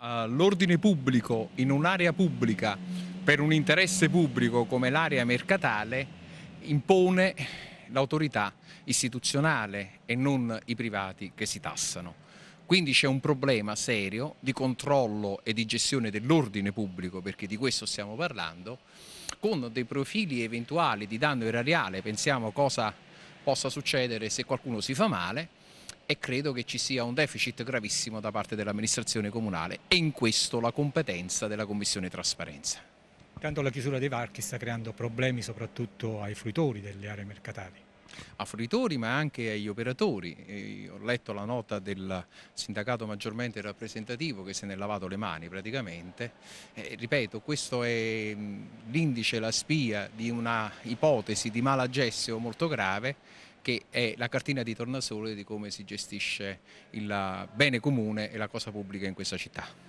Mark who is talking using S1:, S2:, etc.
S1: Eh, l'ordine pubblico in un'area pubblica per un interesse pubblico come l'area mercatale impone l'autorità istituzionale e non i privati che si tassano. Quindi c'è un problema serio di controllo e di gestione dell'ordine pubblico, perché di questo stiamo parlando, con dei profili eventuali di danno erariale, pensiamo cosa possa succedere se qualcuno si fa male, e credo che ci sia un deficit gravissimo da parte dell'amministrazione comunale e in questo la competenza della Commissione Trasparenza.
S2: Intanto la chiusura dei varchi sta creando problemi soprattutto ai fruitori delle aree mercatali
S1: a fruitori ma anche agli operatori. Io ho letto la nota del sindacato maggiormente rappresentativo che se ne è lavato le mani praticamente. Eh, ripeto, questo è l'indice, la spia di una ipotesi di malagessio molto grave che è la cartina di tornasole di come si gestisce il bene comune e la cosa pubblica in questa città.